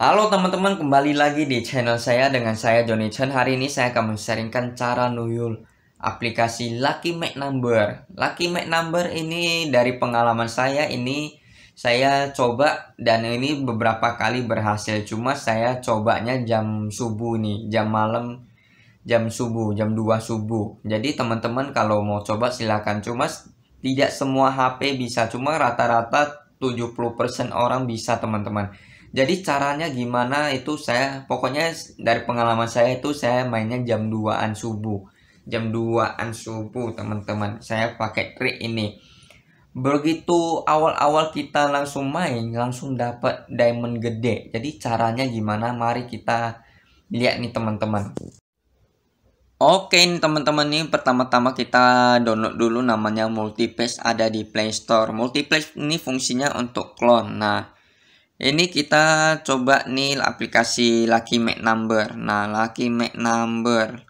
Halo teman-teman, kembali lagi di channel saya dengan saya Johnny Chen. Hari ini saya akan men-sharingkan cara nuyul aplikasi Lucky Mac Number. Lucky Mac Number ini dari pengalaman saya ini saya coba dan ini beberapa kali berhasil. Cuma saya cobanya jam subuh nih, jam malam jam subuh, jam 2 subuh. Jadi teman-teman kalau mau coba silahkan Cuma tidak semua HP bisa, cuma rata-rata 70% orang bisa teman-teman jadi caranya gimana itu saya pokoknya dari pengalaman saya itu saya mainnya jam 2an subuh jam 2an subuh teman-teman saya pakai trik ini begitu awal-awal kita langsung main langsung dapat diamond gede jadi caranya gimana mari kita lihat nih teman-teman Oke ini teman-teman nih pertama-tama kita download dulu namanya Multipass ada di Play Store. Multipass ini fungsinya untuk clone. Nah, ini kita coba nih aplikasi Lucky Mac Number. Nah, Lucky Mac Number.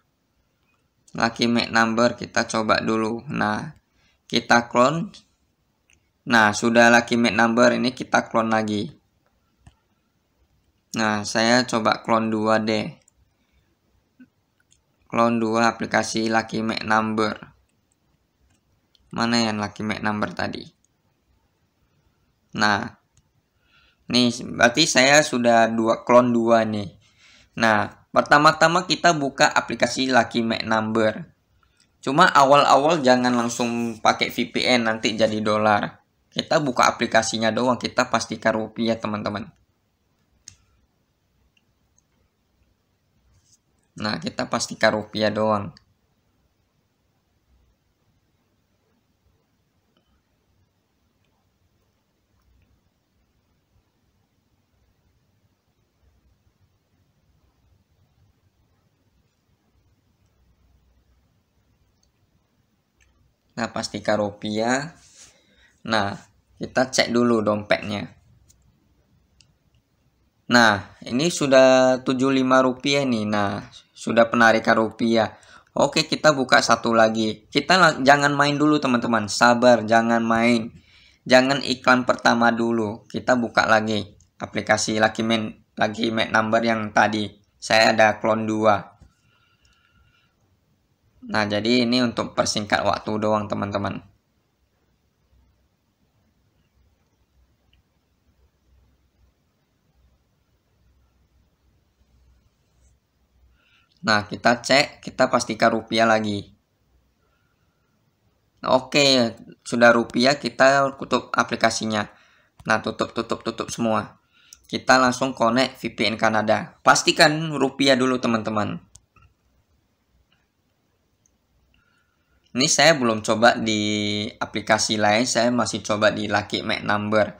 Lucky Mac Number kita coba dulu. Nah, kita clone. Nah, sudah Lucky Mac Number ini kita clone lagi. Nah, saya coba clone 2 deh. Clone 2 aplikasi Lucky Mac Number. Mana yang Lucky Mac Number tadi? Nah, Nih, berarti saya sudah dua klon dua nih. Nah, pertama-tama kita buka aplikasi Lucky Mac Number. Cuma awal-awal jangan langsung pakai VPN nanti jadi dolar. Kita buka aplikasinya doang, kita pastikan rupiah teman-teman. Nah, kita pastikan rupiah doang. Nah, pastikan rupiah. Nah, kita cek dulu dompetnya. Nah, ini sudah 75 rupiah nih. Nah, sudah penarikan rupiah. Oke, kita buka satu lagi. Kita jangan main dulu, teman-teman. Sabar, jangan main. Jangan iklan pertama dulu. Kita buka lagi aplikasi Lucky Man, Lucky Mate Number yang tadi. Saya ada clone 2. Nah, jadi ini untuk persingkat waktu doang, teman-teman. Nah, kita cek, kita pastikan rupiah lagi. Oke, sudah rupiah, kita tutup aplikasinya. Nah, tutup, tutup, tutup semua. Kita langsung connect VPN Kanada. Pastikan rupiah dulu, teman-teman. Ini saya belum coba di aplikasi lain, saya masih coba di Lucky Mac Number.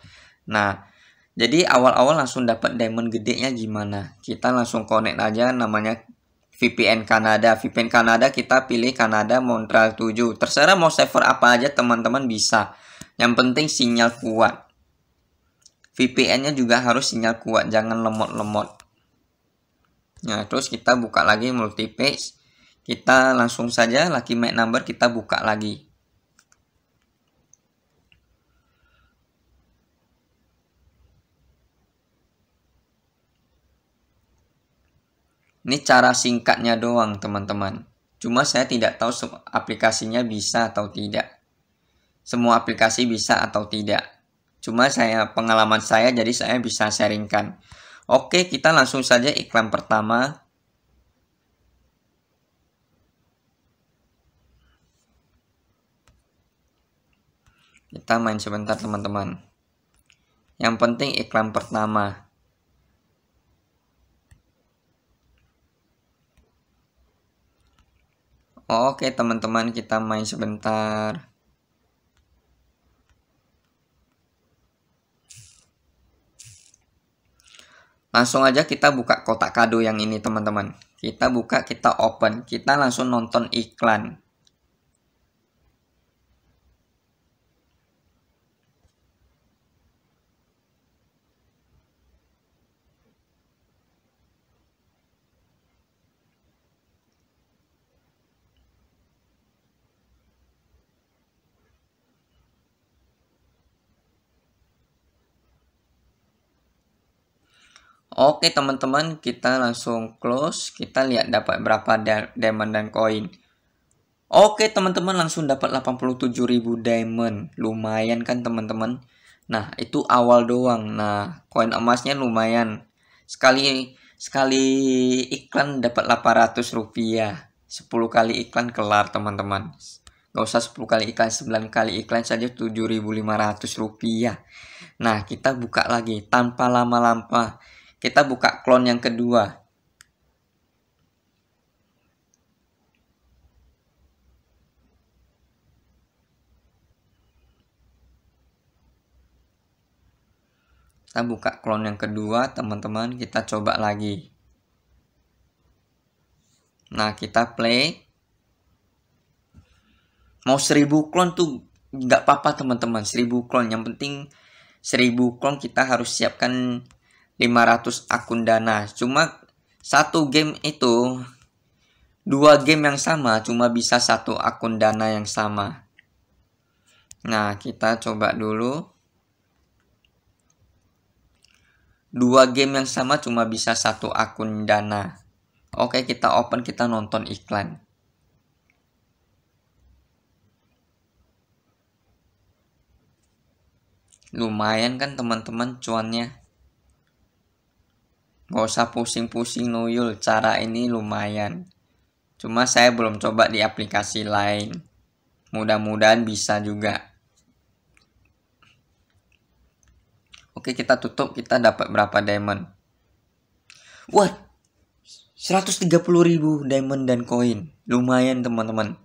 Nah, jadi awal-awal langsung dapat diamond gedenya gimana? Kita langsung connect aja namanya VPN Kanada. VPN Kanada kita pilih Kanada Montreal 7. Terserah mau server apa aja teman-teman bisa. Yang penting sinyal kuat. VPN-nya juga harus sinyal kuat, jangan lemot-lemot. Nah, terus kita buka lagi multipage kita langsung saja lagi make number kita buka lagi. Ini cara singkatnya doang teman-teman. Cuma saya tidak tahu aplikasinya bisa atau tidak. Semua aplikasi bisa atau tidak. Cuma saya pengalaman saya jadi saya bisa sharingkan. Oke, kita langsung saja iklan pertama Kita main sebentar teman-teman. Yang penting iklan pertama. Oke teman-teman kita main sebentar. Langsung aja kita buka kotak kado yang ini teman-teman. Kita buka, kita open, kita langsung nonton iklan. Oke teman-teman, kita langsung close. Kita lihat dapat berapa diamond dan koin. Oke teman-teman, langsung dapat 87.000 diamond. Lumayan kan teman-teman? Nah, itu awal doang. Nah, koin emasnya lumayan. Sekali sekali iklan dapat 800 rupiah 10 kali iklan kelar teman-teman Gak usah 10 kali iklan 9 kali iklan saja 7500 rupiah Nah kita buka lagi tanpa lama-lama kita buka clone yang kedua. Kita buka clone yang kedua, teman-teman, kita coba lagi. Nah, kita play. Mau seribu clone tuh nggak apa-apa, teman-teman. Seribu clone yang penting seribu clone kita harus siapkan 500 akun dana. Cuma satu game itu dua game yang sama cuma bisa satu akun dana yang sama. Nah, kita coba dulu. Dua game yang sama cuma bisa satu akun dana. Oke, kita open, kita nonton iklan. Lumayan kan teman-teman cuannya gak usah pusing-pusing nuyul cara ini lumayan cuma saya belum coba di aplikasi lain mudah-mudahan bisa juga oke kita tutup kita dapat berapa diamond what 130 ribu diamond dan koin lumayan teman-teman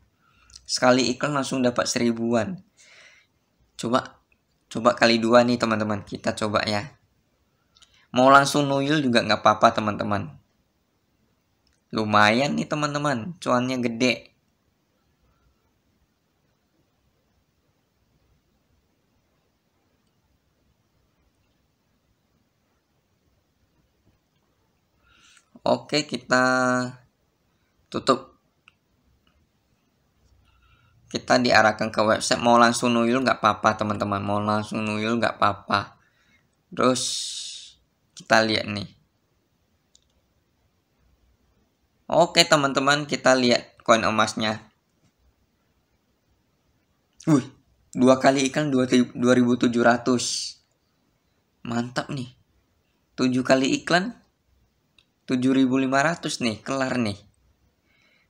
sekali iklan langsung dapat seribuan coba coba kali dua nih teman-teman kita coba ya Mau langsung nuyul juga nggak apa-apa teman-teman. Lumayan nih teman-teman, cuannya gede. Oke, kita tutup. Kita diarahkan ke website, mau langsung nuyul nggak apa-apa teman-teman, mau langsung nuyul nggak apa-apa. Terus kita lihat nih. Oke teman-teman, kita lihat koin emasnya. Wih, dua kali ikan 2700. Mantap nih. 7 kali iklan 7500 nih, kelar nih.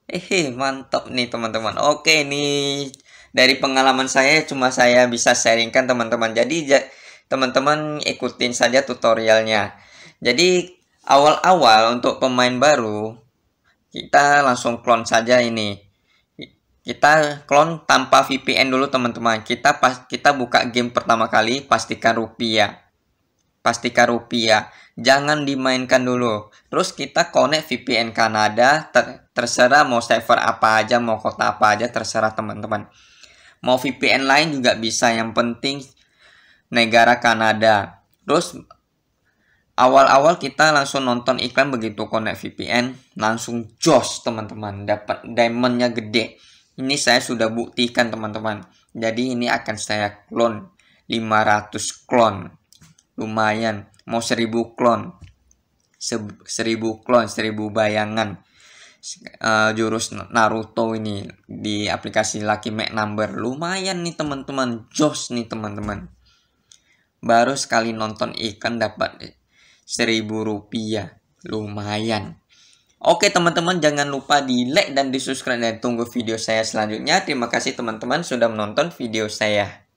Hehe, mantap nih teman-teman. Oke nih, dari pengalaman saya cuma saya bisa sharingkan teman-teman. Jadi teman-teman ikutin saja tutorialnya. Jadi awal-awal untuk pemain baru kita langsung clone saja ini. Kita clone tanpa VPN dulu teman-teman. Kita pas kita buka game pertama kali pastikan rupiah. Pastikan rupiah. Jangan dimainkan dulu. Terus kita connect VPN Kanada ter, terserah mau server apa aja, mau kota apa aja terserah teman-teman. Mau VPN lain juga bisa. Yang penting negara Kanada. Terus awal-awal kita langsung nonton iklan begitu konek VPN, langsung jos teman-teman, dapat diamondnya gede. Ini saya sudah buktikan teman-teman. Jadi ini akan saya klon 500 klon, Lumayan, mau 1000 klon, Se 1000 clone, 1000 bayangan uh, jurus Naruto ini di aplikasi Lucky Mac Number. Lumayan nih teman-teman, jos nih teman-teman baru sekali nonton ikan dapat seribu rupiah lumayan Oke teman-teman jangan lupa di like dan di subscribe dan tunggu video saya selanjutnya. Terima kasih teman-teman sudah menonton video saya.